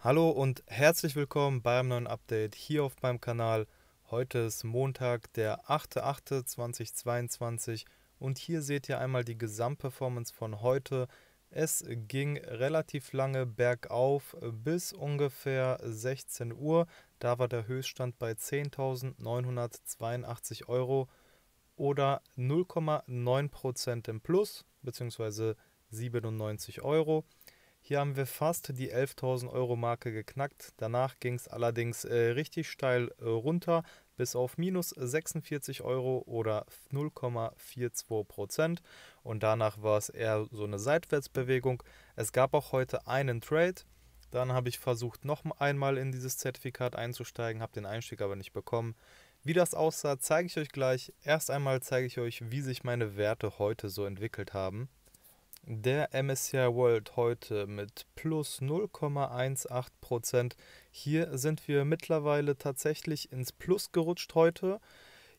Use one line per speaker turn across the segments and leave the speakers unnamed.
Hallo und herzlich willkommen beim neuen Update hier auf meinem Kanal. Heute ist Montag, der 8.8.2022 und hier seht ihr einmal die Gesamtperformance von heute. Es ging relativ lange bergauf bis ungefähr 16 Uhr. Da war der Höchststand bei 10.982 Euro oder 0,9% im Plus bzw. 97 Euro. Hier haben wir fast die 11.000 Euro Marke geknackt. Danach ging es allerdings äh, richtig steil äh, runter bis auf minus 46 Euro oder 0,42 Prozent. Und danach war es eher so eine Seitwärtsbewegung. Es gab auch heute einen Trade. Dann habe ich versucht, noch einmal in dieses Zertifikat einzusteigen, habe den Einstieg aber nicht bekommen. Wie das aussah, zeige ich euch gleich. Erst einmal zeige ich euch, wie sich meine Werte heute so entwickelt haben. Der MSCI World heute mit plus 0,18%. Hier sind wir mittlerweile tatsächlich ins Plus gerutscht heute.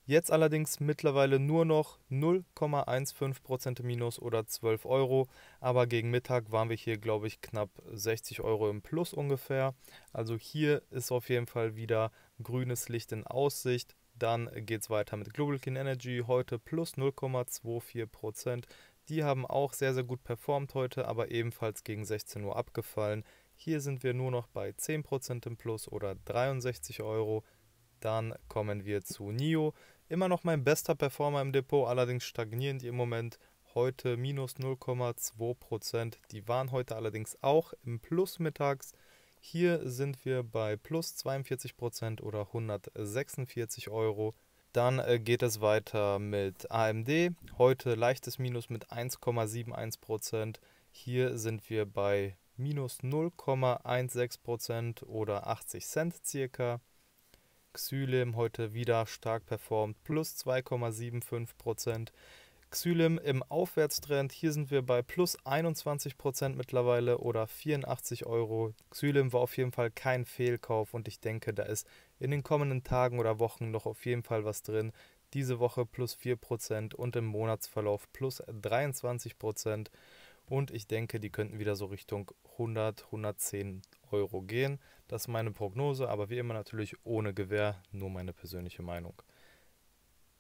Jetzt allerdings mittlerweile nur noch 0,15% Minus oder 12 Euro. Aber gegen Mittag waren wir hier, glaube ich, knapp 60 Euro im Plus ungefähr. Also hier ist auf jeden Fall wieder grünes Licht in Aussicht. Dann geht es weiter mit Global Clean Energy heute plus 0,24%. Die haben auch sehr, sehr gut performt heute, aber ebenfalls gegen 16 Uhr abgefallen. Hier sind wir nur noch bei 10% im Plus oder 63 Euro. Dann kommen wir zu NIO. Immer noch mein bester Performer im Depot, allerdings stagnierend im Moment. Heute minus 0,2%. Die waren heute allerdings auch im Plus mittags. Hier sind wir bei plus 42% oder 146 Euro. Dann äh, geht es weiter mit AMD. Heute leichtes Minus mit 1,71%. Hier sind wir bei minus 0,16% oder 80 Cent circa. Xylem heute wieder stark performt, plus 2,75%. Xylem im Aufwärtstrend. Hier sind wir bei plus 21 mittlerweile oder 84 Euro. Xylem war auf jeden Fall kein Fehlkauf und ich denke, da ist in den kommenden Tagen oder Wochen noch auf jeden Fall was drin. Diese Woche plus 4 und im Monatsverlauf plus 23 Und ich denke, die könnten wieder so Richtung 100, 110 Euro gehen. Das ist meine Prognose, aber wie immer natürlich ohne Gewähr, nur meine persönliche Meinung.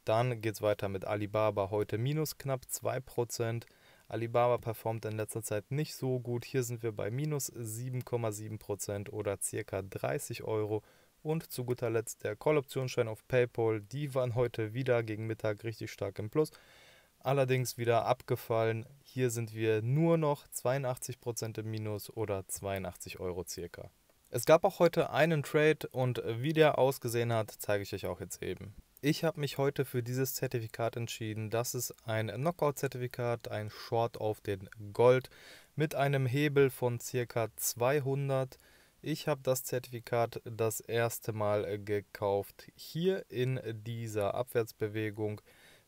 Dann geht es weiter mit Alibaba, heute minus knapp 2%. Alibaba performt in letzter Zeit nicht so gut. Hier sind wir bei minus 7,7% oder circa 30 Euro. Und zu guter Letzt der Call-Optionsschein auf PayPal. Die waren heute wieder gegen Mittag richtig stark im Plus. Allerdings wieder abgefallen. Hier sind wir nur noch 82% im Minus oder 82 Euro circa. Es gab auch heute einen Trade und wie der ausgesehen hat, zeige ich euch auch jetzt eben. Ich habe mich heute für dieses Zertifikat entschieden. Das ist ein Knockout-Zertifikat, ein Short auf den Gold mit einem Hebel von ca. 200. Ich habe das Zertifikat das erste Mal äh, gekauft hier in dieser Abwärtsbewegung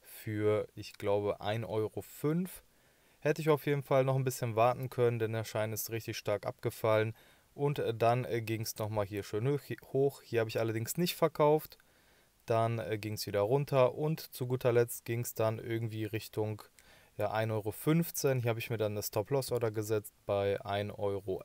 für, ich glaube, 1,05 Euro. Hätte ich auf jeden Fall noch ein bisschen warten können, denn der Schein ist richtig stark abgefallen. Und äh, dann äh, ging es nochmal hier schön hoch. Hier habe ich allerdings nicht verkauft dann äh, ging es wieder runter und zu guter Letzt ging es dann irgendwie Richtung ja, 1,15 Euro. Hier habe ich mir dann eine Stop-Loss-Order gesetzt bei 1,11 Euro.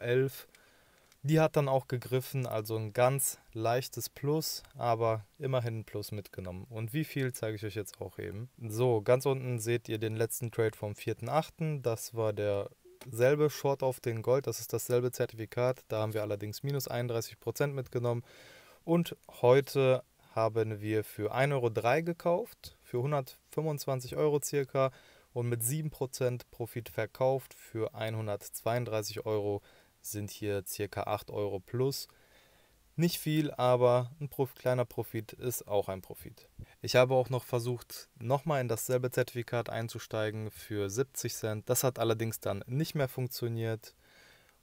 Die hat dann auch gegriffen, also ein ganz leichtes Plus, aber immerhin ein Plus mitgenommen. Und wie viel zeige ich euch jetzt auch eben. So, ganz unten seht ihr den letzten Trade vom 4.8. Das war der selbe Short auf den Gold, das ist dasselbe Zertifikat. Da haben wir allerdings minus 31% Prozent mitgenommen. Und heute haben wir für 1,03 Euro gekauft, für 125 Euro circa und mit 7% Profit verkauft für 132 Euro sind hier circa 8 Euro plus. Nicht viel, aber ein kleiner Profit ist auch ein Profit. Ich habe auch noch versucht, nochmal in dasselbe Zertifikat einzusteigen für 70 Cent. Das hat allerdings dann nicht mehr funktioniert.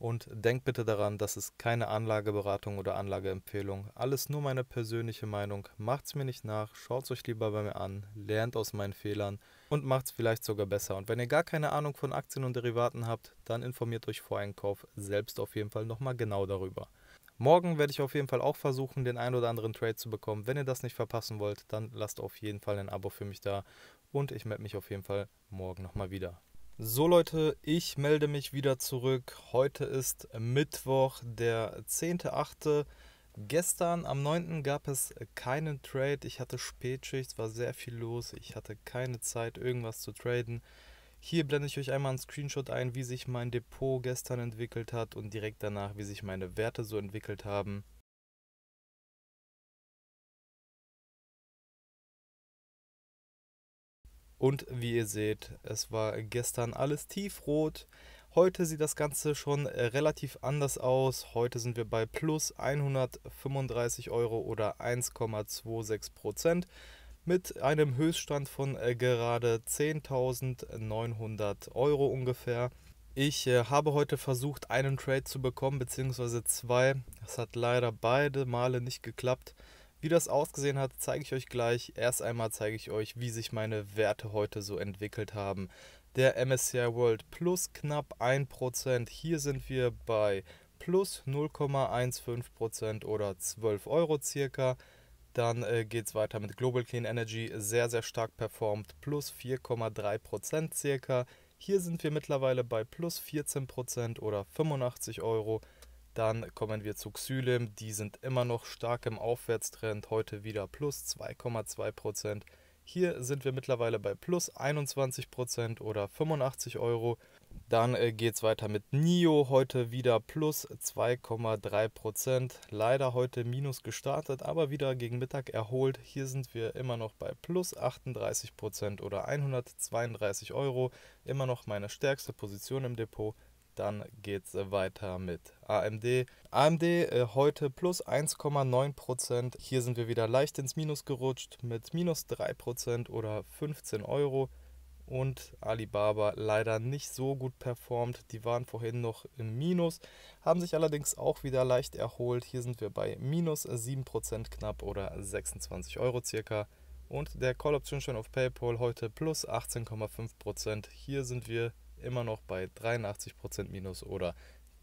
Und denkt bitte daran, das ist keine Anlageberatung oder Anlageempfehlung. Alles nur meine persönliche Meinung. Macht's mir nicht nach, schaut's euch lieber bei mir an, lernt aus meinen Fehlern und macht's vielleicht sogar besser. Und wenn ihr gar keine Ahnung von Aktien und Derivaten habt, dann informiert euch vor Einkauf selbst auf jeden Fall nochmal genau darüber. Morgen werde ich auf jeden Fall auch versuchen, den ein oder anderen Trade zu bekommen. Wenn ihr das nicht verpassen wollt, dann lasst auf jeden Fall ein Abo für mich da und ich melde mich auf jeden Fall morgen nochmal wieder. So Leute, ich melde mich wieder zurück. Heute ist Mittwoch, der 10.8. Gestern am 9. gab es keinen Trade. Ich hatte Spätschicht, war sehr viel los. Ich hatte keine Zeit, irgendwas zu traden. Hier blende ich euch einmal einen Screenshot ein, wie sich mein Depot gestern entwickelt hat und direkt danach, wie sich meine Werte so entwickelt haben. Und wie ihr seht, es war gestern alles tiefrot. Heute sieht das Ganze schon relativ anders aus. Heute sind wir bei plus 135 Euro oder 1,26 Prozent mit einem Höchststand von äh, gerade 10.900 Euro ungefähr. Ich äh, habe heute versucht, einen Trade zu bekommen, beziehungsweise zwei. Das hat leider beide Male nicht geklappt. Wie das ausgesehen hat, zeige ich euch gleich. Erst einmal zeige ich euch, wie sich meine Werte heute so entwickelt haben. Der MSCI World plus knapp 1%. Hier sind wir bei plus 0,15% oder 12 Euro circa. Dann äh, geht es weiter mit Global Clean Energy, sehr, sehr stark performt, plus 4,3% circa. Hier sind wir mittlerweile bei plus 14% oder 85 Euro. Dann kommen wir zu Xylem, die sind immer noch stark im Aufwärtstrend, heute wieder plus 2,2%. Hier sind wir mittlerweile bei plus 21% oder 85 Euro. Dann äh, geht es weiter mit NIO, heute wieder plus 2,3%. Leider heute minus gestartet, aber wieder gegen Mittag erholt. Hier sind wir immer noch bei plus 38% oder 132 Euro. Immer noch meine stärkste Position im Depot. Dann geht es äh, weiter mit AMD. AMD äh, heute plus 1,9%. Hier sind wir wieder leicht ins Minus gerutscht mit minus 3% oder 15 Euro. Und Alibaba leider nicht so gut performt. Die waren vorhin noch im Minus, haben sich allerdings auch wieder leicht erholt. Hier sind wir bei minus 7% knapp oder 26 Euro circa. Und der Call Option Option auf PayPal heute plus 18,5%. Hier sind wir immer noch bei 83% Minus oder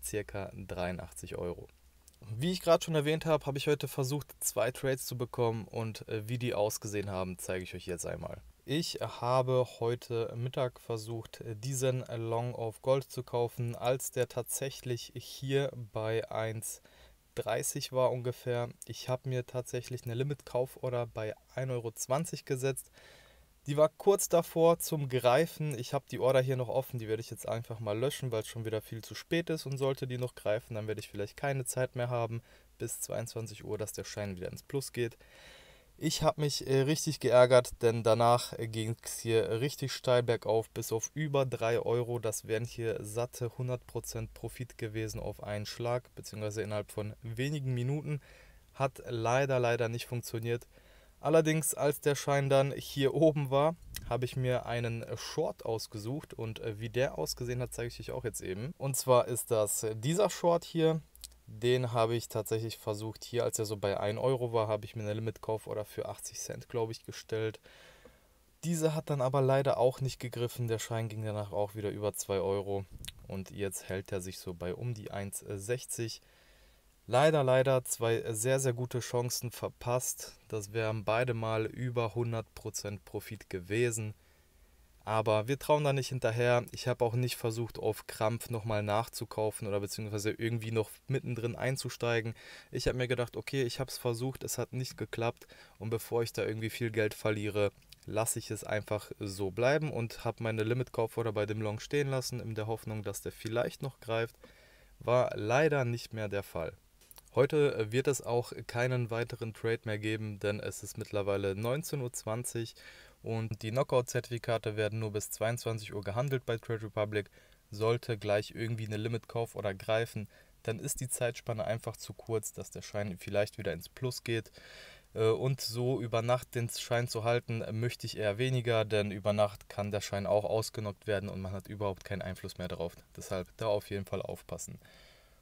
circa 83 Euro. Wie ich gerade schon erwähnt habe, habe ich heute versucht, zwei Trades zu bekommen und äh, wie die ausgesehen haben, zeige ich euch jetzt einmal. Ich habe heute Mittag versucht, diesen Long of Gold zu kaufen, als der tatsächlich hier bei 1,30 war ungefähr. Ich habe mir tatsächlich eine Limit-Kauforder bei 1,20 Euro gesetzt. Die war kurz davor zum Greifen. Ich habe die Order hier noch offen. Die werde ich jetzt einfach mal löschen, weil es schon wieder viel zu spät ist. Und sollte die noch greifen, dann werde ich vielleicht keine Zeit mehr haben bis 22 Uhr, dass der Schein wieder ins Plus geht. Ich habe mich äh, richtig geärgert, denn danach äh, ging es hier richtig steil bergauf bis auf über 3 Euro. Das wären hier satte 100% Profit gewesen auf einen Schlag, beziehungsweise innerhalb von wenigen Minuten. Hat leider, leider nicht funktioniert. Allerdings, als der Schein dann hier oben war, habe ich mir einen Short ausgesucht und äh, wie der ausgesehen hat, zeige ich euch auch jetzt eben. Und zwar ist das dieser Short hier. Den habe ich tatsächlich versucht, hier, als er so bei 1 Euro war, habe ich mir eine limitkauf oder für 80 Cent, glaube ich, gestellt. Diese hat dann aber leider auch nicht gegriffen. Der Schein ging danach auch wieder über 2 Euro. Und jetzt hält er sich so bei um die 1,60. Euro leider, leider zwei sehr, sehr gute Chancen verpasst. Das wären beide mal über 100% Profit gewesen. Aber wir trauen da nicht hinterher. Ich habe auch nicht versucht, auf Krampf nochmal nachzukaufen oder beziehungsweise irgendwie noch mittendrin einzusteigen. Ich habe mir gedacht, okay, ich habe es versucht, es hat nicht geklappt. Und bevor ich da irgendwie viel Geld verliere, lasse ich es einfach so bleiben und habe meine Limit-Kauforder bei dem Long stehen lassen, in der Hoffnung, dass der vielleicht noch greift. War leider nicht mehr der Fall. Heute äh, wird es auch keinen weiteren Trade mehr geben, denn es ist mittlerweile 19.20 Uhr und die Knockout-Zertifikate werden nur bis 22 Uhr gehandelt bei Trade Republic. Sollte gleich irgendwie eine Limit Limitkauf oder greifen, dann ist die Zeitspanne einfach zu kurz, dass der Schein vielleicht wieder ins Plus geht. Äh, und so über Nacht den Schein zu halten, möchte ich eher weniger, denn über Nacht kann der Schein auch ausgenockt werden und man hat überhaupt keinen Einfluss mehr darauf. Deshalb da auf jeden Fall aufpassen.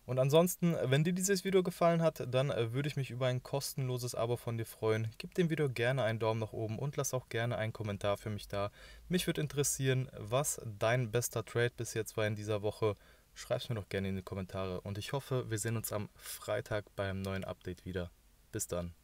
Und ansonsten, wenn dir dieses Video gefallen hat, dann äh, würde ich mich über ein kostenloses Abo von dir freuen. Gib dem Video gerne einen Daumen nach oben und lass auch gerne einen Kommentar für mich da. Mich würde interessieren, was dein bester Trade bis jetzt war in dieser Woche. Schreib es mir doch gerne in die Kommentare und ich hoffe, wir sehen uns am Freitag beim neuen Update wieder. Bis dann.